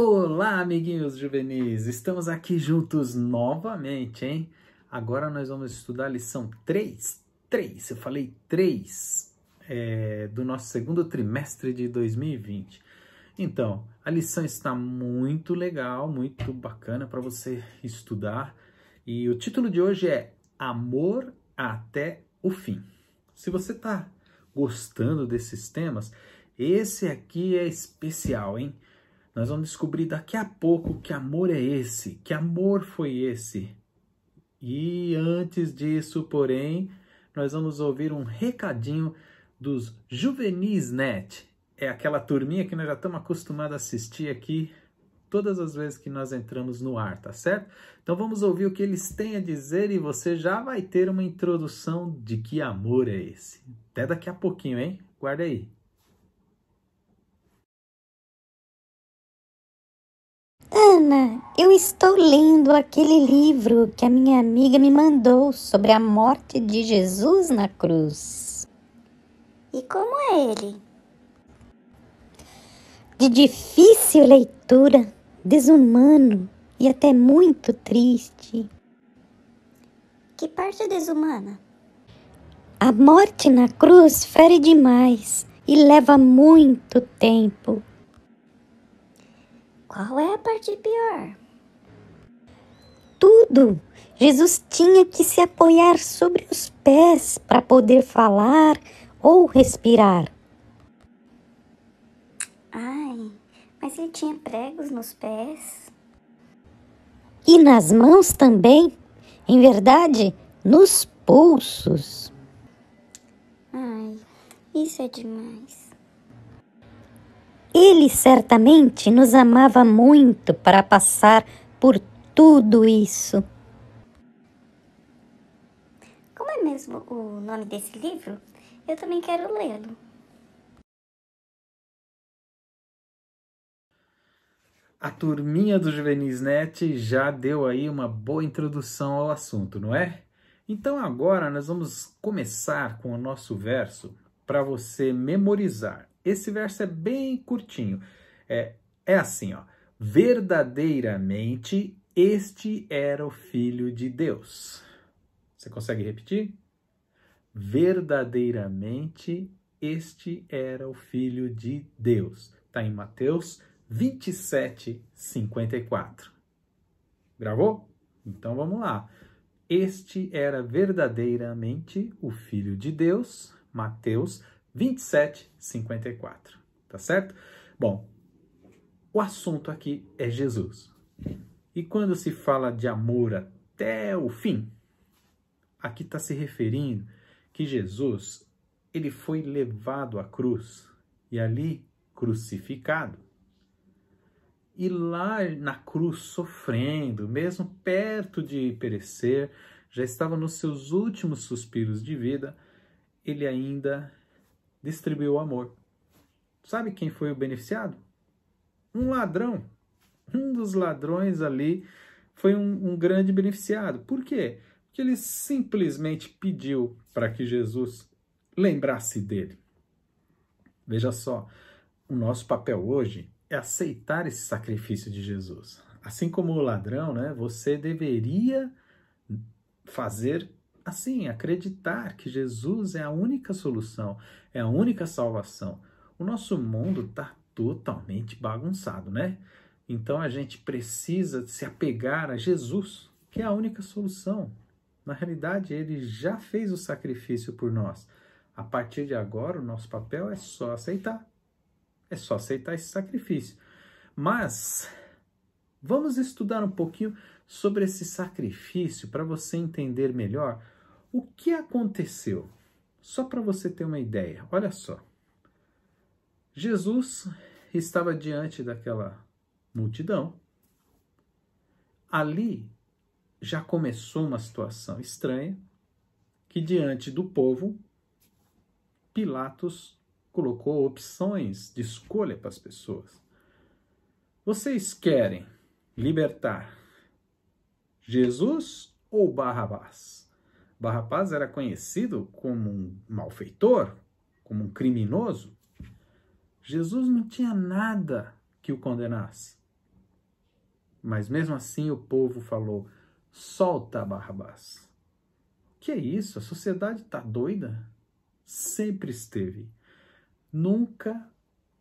Olá, amiguinhos juvenis! Estamos aqui juntos novamente, hein? Agora nós vamos estudar a lição 3. 3, eu falei 3, é, do nosso segundo trimestre de 2020. Então, a lição está muito legal, muito bacana para você estudar. E o título de hoje é Amor até o Fim. Se você está gostando desses temas, esse aqui é especial, hein? Nós vamos descobrir daqui a pouco que amor é esse, que amor foi esse. E antes disso, porém, nós vamos ouvir um recadinho dos Juvenis Net. É aquela turminha que nós já estamos acostumados a assistir aqui todas as vezes que nós entramos no ar, tá certo? Então vamos ouvir o que eles têm a dizer e você já vai ter uma introdução de que amor é esse. Até daqui a pouquinho, hein? Guarda aí. Ana, eu estou lendo aquele livro que a minha amiga me mandou sobre a morte de Jesus na cruz. E como é ele? De difícil leitura, desumano e até muito triste. Que parte é desumana? A morte na cruz fere demais e leva muito tempo qual é a parte pior? Tudo! Jesus tinha que se apoiar sobre os pés para poder falar ou respirar. Ai, mas ele tinha pregos nos pés. E nas mãos também. Em verdade, nos pulsos. Ai, isso é demais. Ele certamente nos amava muito para passar por tudo isso. Como é mesmo o nome desse livro? Eu também quero lê-lo. A turminha do Juvenis Net já deu aí uma boa introdução ao assunto, não é? Então agora nós vamos começar com o nosso verso para você memorizar. Esse verso é bem curtinho. É, é assim, ó. Verdadeiramente este era o Filho de Deus. Você consegue repetir? Verdadeiramente este era o Filho de Deus. Está em Mateus 27, 54. Gravou? Então vamos lá. Este era verdadeiramente o Filho de Deus, Mateus 2754, tá certo? Bom, o assunto aqui é Jesus. E quando se fala de amor até o fim, aqui está se referindo que Jesus ele foi levado à cruz e ali crucificado. E lá na cruz, sofrendo, mesmo perto de perecer, já estava nos seus últimos suspiros de vida, ele ainda distribuiu o amor. Sabe quem foi o beneficiado? Um ladrão. Um dos ladrões ali foi um, um grande beneficiado. Por quê? Porque ele simplesmente pediu para que Jesus lembrasse dele. Veja só, o nosso papel hoje é aceitar esse sacrifício de Jesus. Assim como o ladrão, né, você deveria fazer assim, acreditar que Jesus é a única solução, é a única salvação. O nosso mundo está totalmente bagunçado, né? Então a gente precisa se apegar a Jesus, que é a única solução. Na realidade, ele já fez o sacrifício por nós. A partir de agora, o nosso papel é só aceitar. É só aceitar esse sacrifício. Mas vamos estudar um pouquinho sobre esse sacrifício para você entender melhor o que aconteceu? Só para você ter uma ideia, olha só. Jesus estava diante daquela multidão. Ali já começou uma situação estranha que diante do povo Pilatos colocou opções de escolha para as pessoas. Vocês querem libertar Jesus ou Barrabás? Barrapaz era conhecido como um malfeitor, como um criminoso, Jesus não tinha nada que o condenasse. Mas mesmo assim o povo falou: solta Barrabás. Que é isso? A sociedade está doida? Sempre esteve. Nunca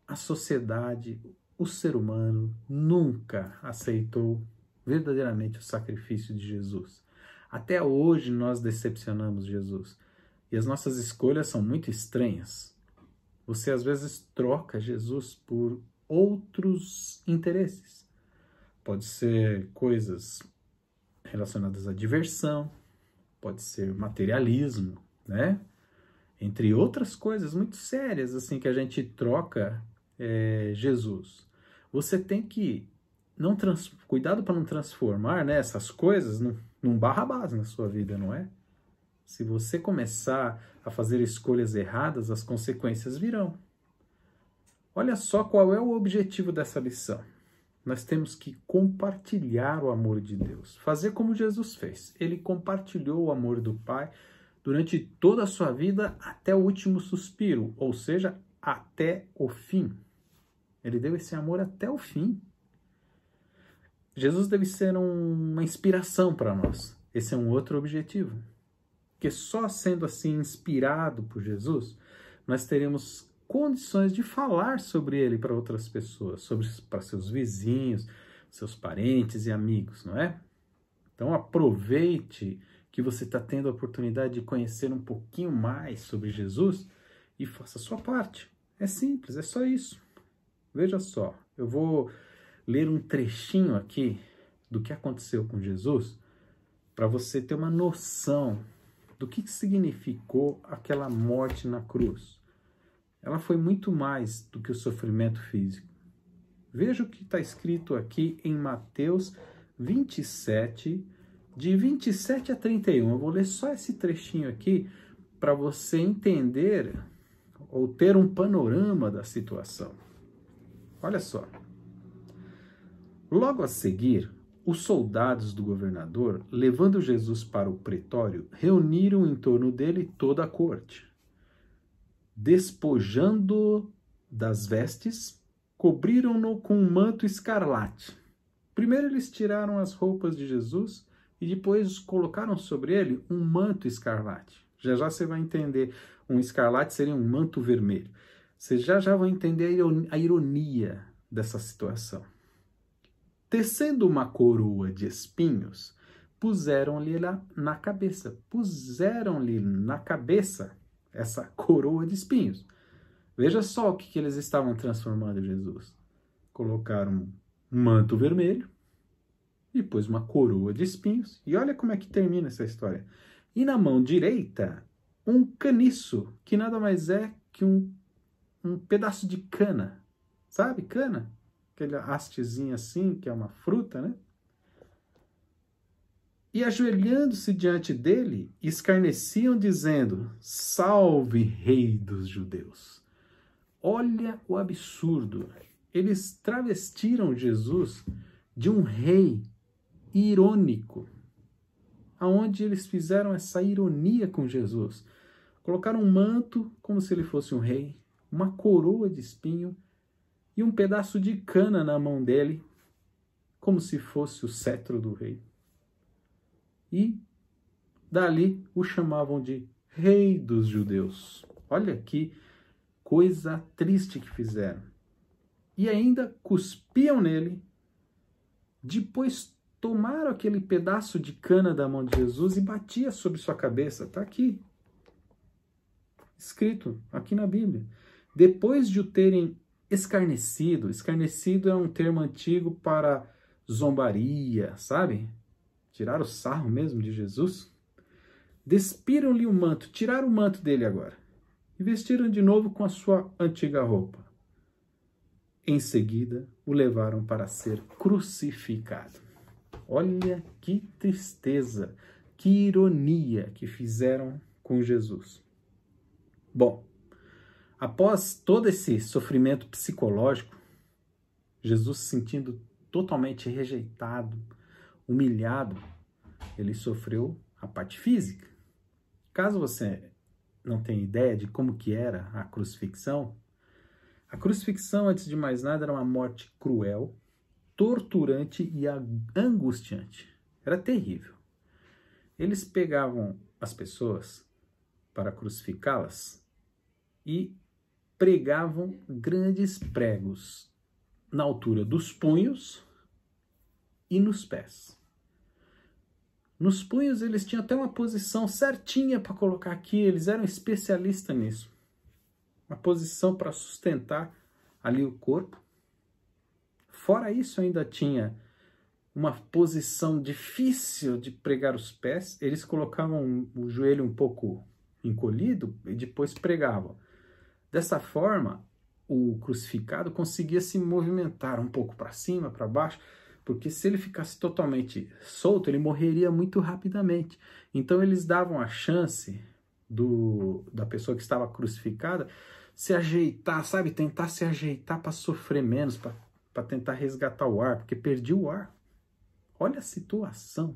a sociedade, o ser humano, nunca aceitou verdadeiramente o sacrifício de Jesus. Até hoje nós decepcionamos Jesus. E as nossas escolhas são muito estranhas. Você às vezes troca Jesus por outros interesses. Pode ser coisas relacionadas à diversão, pode ser materialismo, né? Entre outras coisas muito sérias, assim, que a gente troca é, Jesus. Você tem que não trans... cuidado para não transformar né, essas coisas, não num barrabás na sua vida, não é? Se você começar a fazer escolhas erradas, as consequências virão. Olha só qual é o objetivo dessa lição. Nós temos que compartilhar o amor de Deus, fazer como Jesus fez. Ele compartilhou o amor do Pai durante toda a sua vida até o último suspiro, ou seja, até o fim. Ele deu esse amor até o fim. Jesus deve ser um, uma inspiração para nós. Esse é um outro objetivo. Porque só sendo assim inspirado por Jesus, nós teremos condições de falar sobre ele para outras pessoas, sobre para seus vizinhos, seus parentes e amigos, não é? Então aproveite que você está tendo a oportunidade de conhecer um pouquinho mais sobre Jesus e faça a sua parte. É simples, é só isso. Veja só, eu vou ler um trechinho aqui do que aconteceu com Jesus, para você ter uma noção do que significou aquela morte na cruz. Ela foi muito mais do que o sofrimento físico. Veja o que está escrito aqui em Mateus 27, de 27 a 31. Eu vou ler só esse trechinho aqui para você entender ou ter um panorama da situação. Olha só. Logo a seguir, os soldados do governador, levando Jesus para o pretório, reuniram em torno dele toda a corte, despojando das vestes, cobriram-no com um manto escarlate. Primeiro eles tiraram as roupas de Jesus e depois colocaram sobre ele um manto escarlate. Já já você vai entender. Um escarlate seria um manto vermelho. Você já já vai entender a ironia dessa situação. Tecendo uma coroa de espinhos, puseram-lhe na cabeça. Puseram-lhe na cabeça essa coroa de espinhos. Veja só o que, que eles estavam transformando Jesus. Colocaram um manto vermelho e pôs uma coroa de espinhos. E olha como é que termina essa história. E na mão direita, um caniço, que nada mais é que um, um pedaço de cana. Sabe, cana? aquela hastezinha assim, que é uma fruta, né? E ajoelhando-se diante dele, escarneciam, dizendo: Salve, Rei dos Judeus! Olha o absurdo! Eles travestiram Jesus de um rei irônico, aonde eles fizeram essa ironia com Jesus. Colocaram um manto como se ele fosse um rei, uma coroa de espinho e um pedaço de cana na mão dele, como se fosse o cetro do rei. E dali o chamavam de Rei dos Judeus. Olha que coisa triste que fizeram. E ainda cuspiam nele, depois tomaram aquele pedaço de cana da mão de Jesus e batia sobre sua cabeça. Está aqui, escrito, aqui na Bíblia. Depois de o terem escarnecido. Escarnecido é um termo antigo para zombaria, sabe? Tirar o sarro mesmo de Jesus. Despiram-lhe o manto, tiraram o manto dele agora, e vestiram de novo com a sua antiga roupa. Em seguida, o levaram para ser crucificado. Olha que tristeza, que ironia que fizeram com Jesus. Bom, Após todo esse sofrimento psicológico, Jesus se sentindo totalmente rejeitado, humilhado, ele sofreu a parte física. Caso você não tenha ideia de como que era a crucifixão, a crucifixão, antes de mais nada, era uma morte cruel, torturante e angustiante. Era terrível. Eles pegavam as pessoas para crucificá-las e pregavam grandes pregos na altura dos punhos e nos pés. Nos punhos eles tinham até uma posição certinha para colocar aqui, eles eram especialistas nisso. Uma posição para sustentar ali o corpo. Fora isso, ainda tinha uma posição difícil de pregar os pés. Eles colocavam o joelho um pouco encolhido e depois pregavam. Dessa forma, o crucificado conseguia se movimentar um pouco para cima, para baixo, porque se ele ficasse totalmente solto, ele morreria muito rapidamente. Então eles davam a chance do, da pessoa que estava crucificada se ajeitar, sabe? Tentar se ajeitar para sofrer menos, para tentar resgatar o ar, porque perdi o ar. Olha a situação.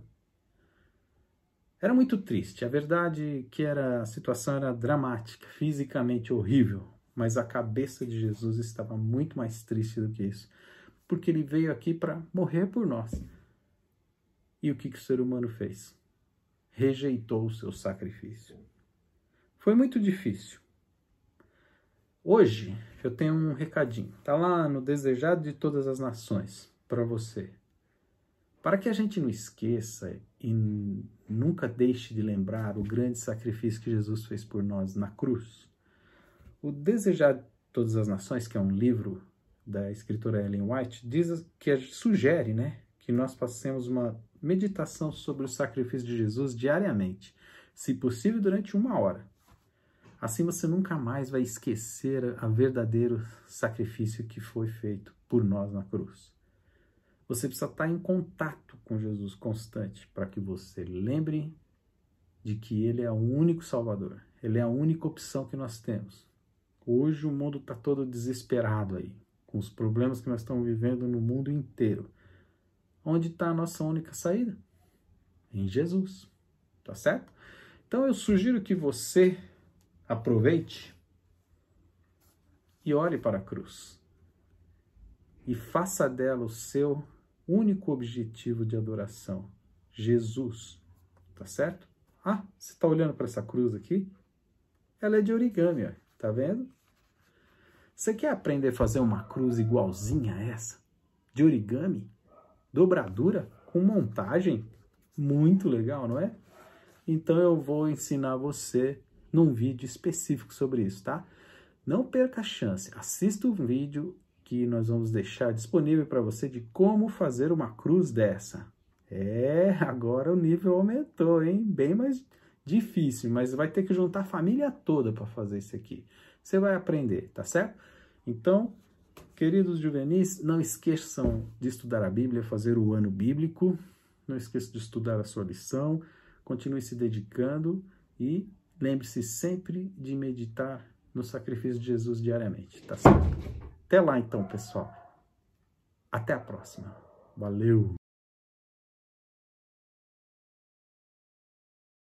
Era muito triste. A verdade é que era a situação era dramática, fisicamente horrível, mas a cabeça de Jesus estava muito mais triste do que isso, porque ele veio aqui para morrer por nós. E o que, que o ser humano fez? Rejeitou o seu sacrifício. Foi muito difícil. Hoje eu tenho um recadinho. Tá lá no Desejado de Todas as Nações para você. Para que a gente não esqueça e nunca deixe de lembrar o grande sacrifício que Jesus fez por nós na cruz, o Desejar de Todas as Nações, que é um livro da escritora Ellen White, diz que é, sugere, né, que nós passemos uma meditação sobre o sacrifício de Jesus diariamente, se possível durante uma hora. Assim você nunca mais vai esquecer o verdadeiro sacrifício que foi feito por nós na cruz. Você precisa estar em contato com Jesus constante para que você lembre de que Ele é o único Salvador. Ele é a única opção que nós temos. Hoje o mundo está todo desesperado aí, com os problemas que nós estamos vivendo no mundo inteiro. Onde está a nossa única saída? Em Jesus, tá certo? Então eu sugiro que você aproveite e olhe para a cruz e faça dela o seu único objetivo de adoração, Jesus. Tá certo? Ah, você está olhando para essa cruz aqui? Ela é de origami, ó. tá vendo? Você quer aprender a fazer uma cruz igualzinha a essa? De origami? Dobradura? Com montagem? Muito legal, não é? Então eu vou ensinar você num vídeo específico sobre isso, tá? Não perca a chance. Assista o vídeo, que nós vamos deixar disponível para você de como fazer uma cruz dessa. É, agora o nível aumentou, hein? Bem mais difícil, mas vai ter que juntar a família toda para fazer isso aqui. Você vai aprender, tá certo? Então, queridos juvenis, não esqueçam de estudar a Bíblia, fazer o ano bíblico. Não esqueça de estudar a sua lição. Continue se dedicando e lembre-se sempre de meditar no sacrifício de Jesus diariamente, tá certo? Até lá então, pessoal. Até a próxima. Valeu!